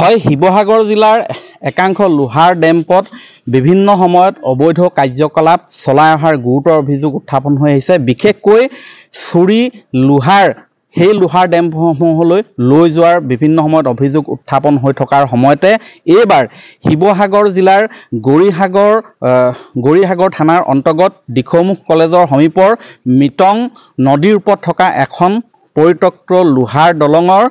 হয় শিৱসাগৰ জিলাৰ একাংশ লোহাৰ ডেম্পত বিভিন্ন সময়ত অবৈধ কাৰ্যকলাপ চলাই অহাৰ গুৰুতৰ অভিযোগ উত্থাপন হৈ আহিছে বিশেষকৈ চুৰি লোহাৰ সেই লোহাৰ ডেম্পসমূহলৈ লৈ যোৱাৰ বিভিন্ন সময়ত অভিযোগ উত্থাপন হৈ থকাৰ সময়তে এইবাৰ শিৱসাগৰ জিলাৰ গৌৰীসাগৰ গৌৰীসাগৰ থানাৰ অন্তৰ্গত দিখৌমুখ কলেজৰ সমীপৰ মিতং নদীৰ ওপৰত থকা এখন পৰিত্যক্ত লোহাৰ দলঙৰ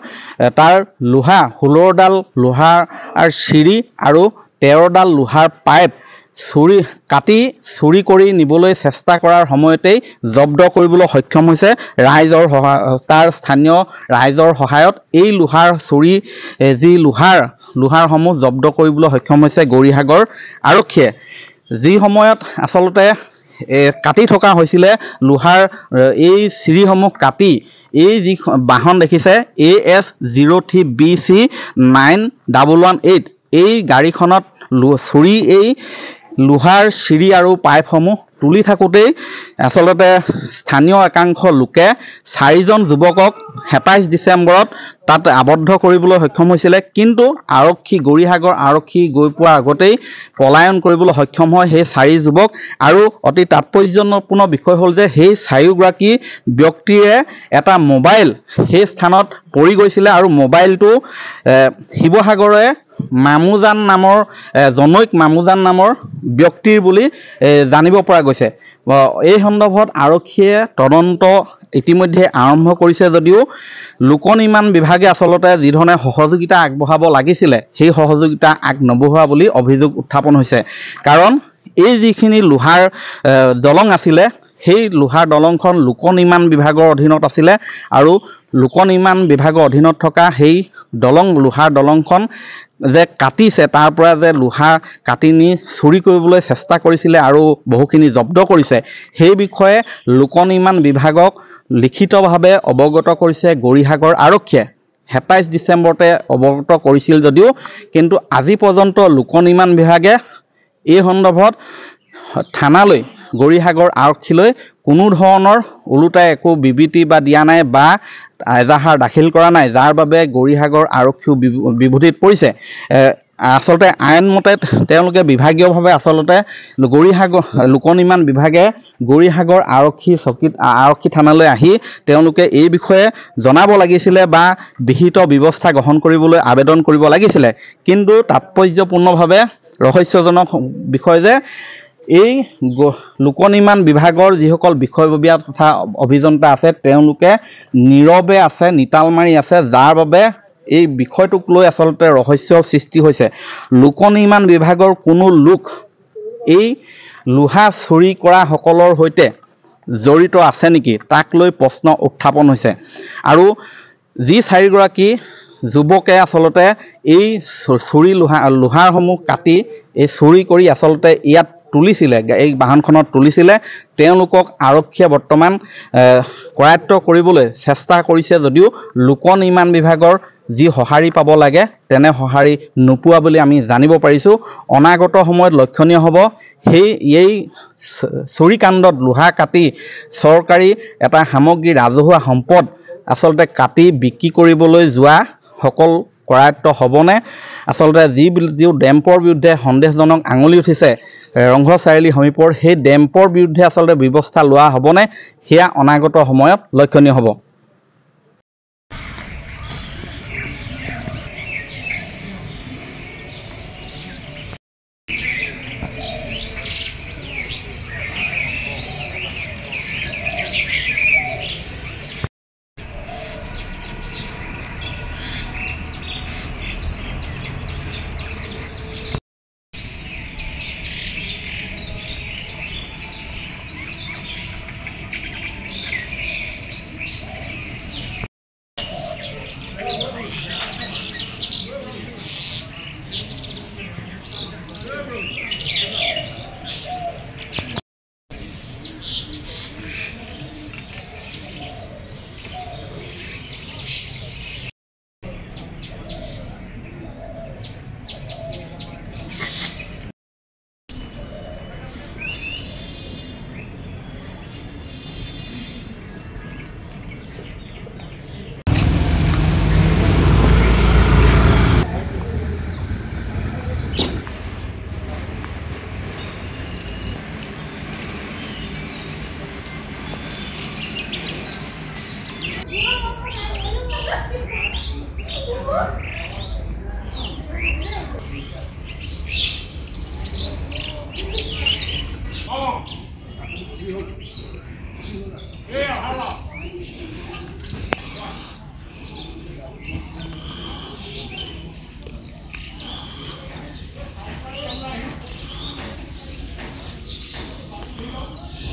তাৰ লোহা হোলৰডাল লোহাৰ চিৰি আৰু তেৰডাল লোহাৰ পাইপ চুৰি কাটি চুৰি কৰি নিবলৈ চেষ্টা কৰাৰ সময়তেই জব্দ কৰিবলৈ সক্ষম হৈছে ৰাইজৰ সহায় তাৰ স্থানীয় ৰাইজৰ সহায়ত এই লোহাৰ চুৰি যি লোহাৰ লোহাৰসমূহ জব্দ কৰিবলৈ সক্ষম হৈছে গৌৰীসাগৰ আৰক্ষীয়ে যি সময়ত আচলতে কাটি থকা হৈছিলে লোহাৰ এই চিৰিসমূহ কাটি এই যি বাহন দেখিছে A S zero' three B C nine double one eight এই গাড়ীখনত চুৰি এই লোহাৰ চিৰি আৰু পাইপসমূহ তুলি থাকোঁতেই আচলতে স্থানীয় একাংশ লোকে চাৰিজন যুৱকক সাতাইছ ডিচেম্বৰত তাত আবদ্ধ কৰিবলৈ সক্ষম হৈছিলে কিন্তু আৰক্ষী গৌৰীসাগৰ আৰক্ষী গৈ পোৱাৰ আগতেই পলায়ন কৰিবলৈ সক্ষম হয় সেই চাৰি যুৱক আৰু অতি তাৎপৰ্যপূৰ্ণ বিষয় হ'ল যে সেই চাৰিওগৰাকী ব্যক্তিয়ে এটা মোবাইল সেই স্থানত পৰি গৈছিলে আৰু মোবাইলটো শিৱসাগৰে মামুজান নামৰ জনৈক মামুজান নামৰ ব্যক্তিৰ বুলি জানিব পৰা গৈছে এই সন্দৰ্ভত আৰক্ষীয়ে তদন্ত ইতিমধ্যে আৰম্ভ কৰিছে যদিও লোক নিৰ্মাণ বিভাগে আচলতে যিধৰণে সহযোগিতা আগবঢ়াব লাগিছিলে সেই সহযোগিতা আগ নবঢ়োৱা বুলি অভিযোগ উত্থাপন হৈছে কাৰণ এই যিখিনি লোহাৰ দলং আছিলে সেই লোহাৰ দলংখন লোক নিৰ্মাণ বিভাগৰ অধীনত আছিলে আৰু লোক নিৰ্মাণ বিভাগৰ অধীনত থকা সেই দলং লোহাৰ দলংখন যে কাটিছে তাৰ পৰা যে লোহা কাটি নি চুৰি কৰিবলৈ চেষ্টা কৰিছিলে আৰু বহুখিনি জব্দ কৰিছে সেই বিষয়ে লোক নিৰ্মাণ বিভাগক লিখিতভাৱে অৱগত কৰিছে গৌৰীসাগৰ আৰক্ষীয়ে সাতাইছ ডিচেম্বৰতে অৱগত কৰিছিল যদিও কিন্তু আজি পৰ্যন্ত লোক নিৰ্মাণ বিভাগে এই সন্দৰ্ভত থানালৈ গৌৰীসাগৰ আৰক্ষীলৈ কোনো ধৰণৰ ওলোটাই একো বিবৃতি বা দিয়া নাই বা এজাহাৰ দাখিল কৰা নাই যাৰ বাবে গৌৰীসাগৰ আৰক্ষীও বিভূতিত পৰিছে আচলতে আইনমতে তেওঁলোকে বিভাগীয়ভাৱে আচলতে গৌৰীসাগৰ নিৰ্মাণ বিভাগে গৌৰীসাগৰ আৰক্ষী চকীত আৰক্ষী থানালৈ আহি তেওঁলোকে এই বিষয়ে জনাব লাগিছিলে বা বিহিত ব্যৱস্থা গ্ৰহণ কৰিবলৈ আবেদন কৰিব লাগিছিলে কিন্তু তাৎপৰ্যপূৰ্ণভাৱে ৰহস্যজনক বিষয় যে এই লোকনিৰ্মাণ বিভাগৰ যিসকল বিষয়ববীয়া তথা অভিযন্তা আছে তেওঁলোকে নীৰৱে আছে নিতাল মাৰি আছে যাৰ বাবে এই বিষয়টোক লৈ আচলতে ৰহস্য সৃষ্টি হৈছে লোকনিৰ্মাণ বিভাগৰ কোনো লোক এই লোহা চুৰি কৰাসকলৰ সৈতে জড়িত আছে নেকি তাক লৈ প্ৰশ্ন উত্থাপন হৈছে আৰু যি চাৰিগৰাকী যুৱকে আচলতে এই চুৰি লোহা লোহাৰসমূহ কাটি এই চুৰি কৰি আচলতে ইয়াত তুলিছিলে এই বাহনখনত তুলিছিলে তেওঁলোকক আৰক্ষীয়ে বৰ্তমান কৰায়ত্ব কৰিবলৈ চেষ্টা কৰিছে যদিও লোক নিৰ্মাণ বিভাগৰ যি সঁহাৰি পাব লাগে তেনে সঁহাৰি নোপোৱা বুলি আমি জানিব পাৰিছোঁ অনাগত সময়ত লক্ষণীয় হ'ব সেই এই চুৰিকাণ্ডত লোহা কাটি চৰকাৰী এটা সামগ্ৰী ৰাজহুৱা সম্পদ আচলতে কাটি বিক্ৰী কৰিবলৈ যোৱা সকল কৰায়ত্ব হ'বনে আচলতে যি যি ডেম্পৰ বিৰুদ্ধে সন্দেহজনক আঙুলি উঠিছে ৰংঘৰ চাৰিআলি সমীপৰ সেই ডেম্পৰ বিৰুদ্ধে আচলতে ব্যৱস্থা লোৱা হ'বনে সেয়া অনাগত সময়ত লক্ষণীয় হ'ব